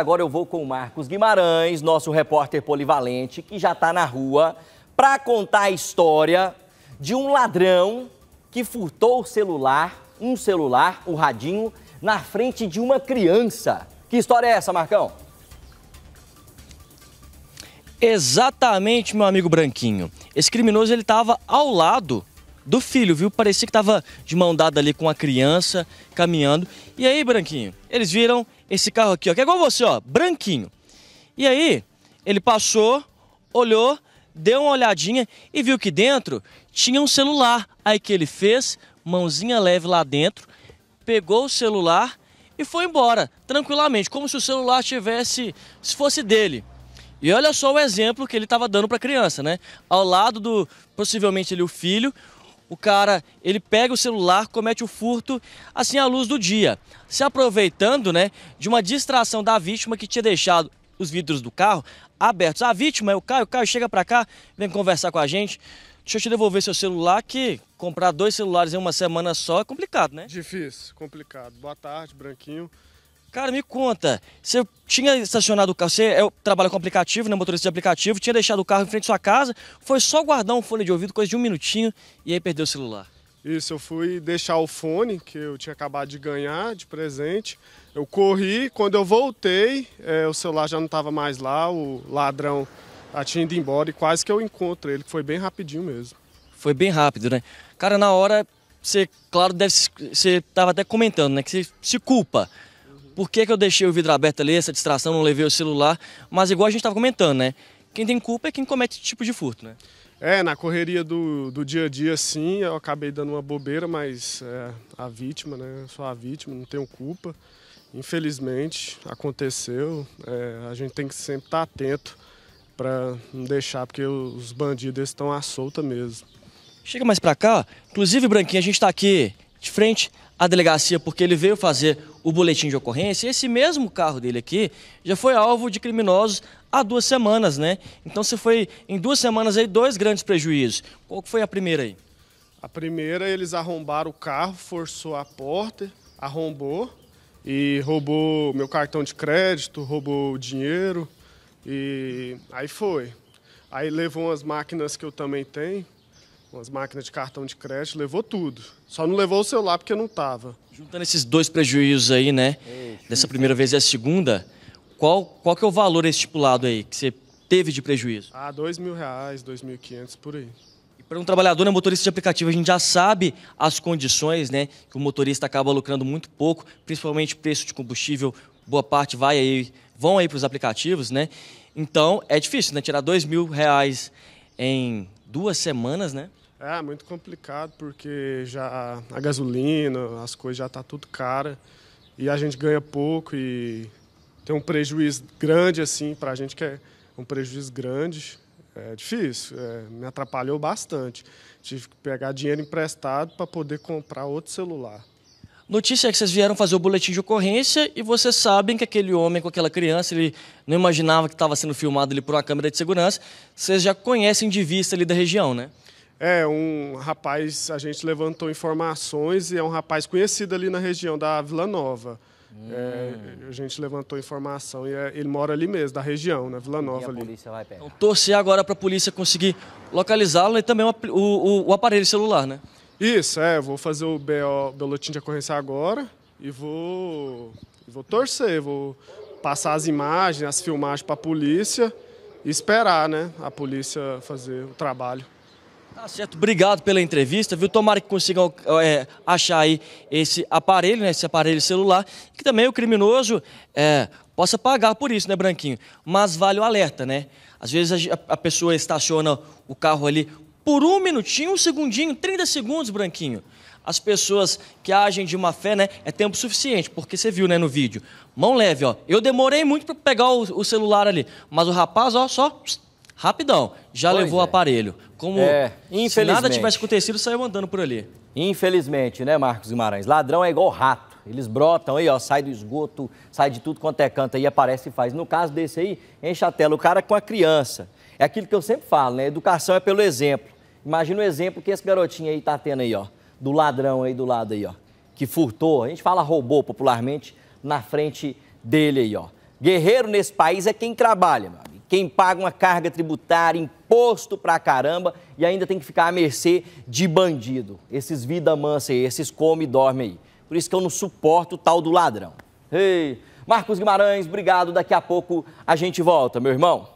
Agora eu vou com o Marcos Guimarães, nosso repórter polivalente, que já está na rua, para contar a história de um ladrão que furtou o celular, um celular, o radinho, na frente de uma criança. Que história é essa, Marcão? Exatamente, meu amigo Branquinho. Esse criminoso ele estava ao lado do filho, viu? Parecia que estava de mão dada ali com a criança, caminhando. E aí, Branquinho, eles viram esse carro aqui, ó, que é igual você, ó, branquinho. E aí, ele passou, olhou, deu uma olhadinha e viu que dentro tinha um celular. Aí que ele fez, mãozinha leve lá dentro, pegou o celular e foi embora, tranquilamente, como se o celular tivesse, se fosse dele. E olha só o exemplo que ele estava dando para a criança, né? Ao lado do, possivelmente, ele, o filho, o cara ele pega o celular, comete o furto assim à é luz do dia, se aproveitando né, de uma distração da vítima que tinha deixado os vidros do carro abertos. A vítima é o Caio, o Caio chega para cá, vem conversar com a gente. Deixa eu te devolver seu celular, que comprar dois celulares em uma semana só é complicado, né? Difícil, complicado. Boa tarde, Branquinho. Cara, me conta, você tinha estacionado o carro, você é, trabalha com aplicativo, né, motorista de aplicativo, tinha deixado o carro em frente à sua casa, foi só guardar um fone de ouvido, coisa de um minutinho, e aí perdeu o celular. Isso, eu fui deixar o fone que eu tinha acabado de ganhar de presente. Eu corri, quando eu voltei, é, o celular já não estava mais lá, o ladrão já tá tinha ido embora e quase que eu encontro ele, que foi bem rapidinho mesmo. Foi bem rápido, né? Cara, na hora, você, claro, deve, você estava até comentando, né, que você se culpa por que, que eu deixei o vidro aberto ali, essa distração, não levei o celular. Mas igual a gente estava comentando, né? Quem tem culpa é quem comete esse tipo de furto, né? É, na correria do, do dia a dia, sim, eu acabei dando uma bobeira, mas é, a vítima, né? Eu sou a vítima, não tenho culpa. Infelizmente, aconteceu. É, a gente tem que sempre estar tá atento para não deixar, porque os bandidos estão à solta mesmo. Chega mais para cá. Inclusive, Branquinho, a gente está aqui de frente a delegacia porque ele veio fazer o boletim de ocorrência. Esse mesmo carro dele aqui já foi alvo de criminosos há duas semanas, né? Então você foi em duas semanas aí dois grandes prejuízos. Qual foi a primeira aí? A primeira eles arrombaram o carro, forçou a porta, arrombou e roubou meu cartão de crédito, roubou o dinheiro e aí foi. Aí levou umas máquinas que eu também tenho umas máquinas de cartão de crédito, levou tudo. Só não levou o celular porque não estava. Juntando esses dois prejuízos aí, né? dessa primeira vez e a segunda, qual, qual que é o valor estipulado aí que você teve de prejuízo? Ah, dois mil reais, dois mil e quinhentos, por aí. E para um trabalhador, né, motorista de aplicativo, a gente já sabe as condições, né? Que o motorista acaba lucrando muito pouco, principalmente preço de combustível, boa parte vai aí, vão aí para os aplicativos, né? Então, é difícil, né? Tirar dois mil reais em duas semanas, né? É, muito complicado porque já a gasolina, as coisas já tá tudo cara e a gente ganha pouco e tem um prejuízo grande assim para a gente que é um prejuízo grande. É difícil, é, me atrapalhou bastante. Tive que pegar dinheiro emprestado para poder comprar outro celular. Notícia é que vocês vieram fazer o boletim de ocorrência e vocês sabem que aquele homem com aquela criança, ele não imaginava que estava sendo filmado ali por uma câmera de segurança. Vocês já conhecem de vista ali da região, né? É, um rapaz, a gente levantou informações e é um rapaz conhecido ali na região da Vila Nova. Hum. É, a gente levantou informação e é, ele mora ali mesmo, da região, na né, Vila Nova. E a ali. polícia vai pegar. Então, torcer agora para a polícia conseguir localizá-lo e também o, o, o aparelho celular, né? Isso, é, vou fazer o BO, boletim de ocorrência agora e vou vou torcer, vou passar as imagens, as filmagens para a polícia e esperar, né, a polícia fazer o trabalho. Tá certo, obrigado pela entrevista, viu? Tomara que consigam é, achar aí esse aparelho, né, esse aparelho celular, que também o criminoso é, possa pagar por isso, né, Branquinho? Mas vale o alerta, né? Às vezes a, a pessoa estaciona o carro ali por um minutinho, um segundinho, 30 segundos, Branquinho. As pessoas que agem de má fé, né? É tempo suficiente, porque você viu, né, no vídeo. Mão leve, ó. Eu demorei muito para pegar o, o, celular ali, mas o rapaz, ó, só rapidão, já pois levou é. o aparelho. Como é, se nada tivesse acontecido, saiu andando por ali. Infelizmente, né, Marcos Guimarães? Ladrão é igual rato. Eles brotam aí, ó, sai do esgoto, sai de tudo quanto é canto aí, aparece e faz. No caso desse aí, enche a tela o cara com a criança. É aquilo que eu sempre falo, né? Educação é pelo exemplo. Imagina o exemplo que esse garotinho aí tá tendo aí, ó. Do ladrão aí do lado aí, ó. Que furtou, a gente fala roubou popularmente, na frente dele aí, ó. Guerreiro nesse país é quem trabalha, meu amigo. Quem paga uma carga tributária, imposto pra caramba e ainda tem que ficar à mercê de bandido. Esses vida mansa aí, esses come e dorme aí. Por isso que eu não suporto o tal do ladrão. Ei, Marcos Guimarães, obrigado. Daqui a pouco a gente volta, meu irmão.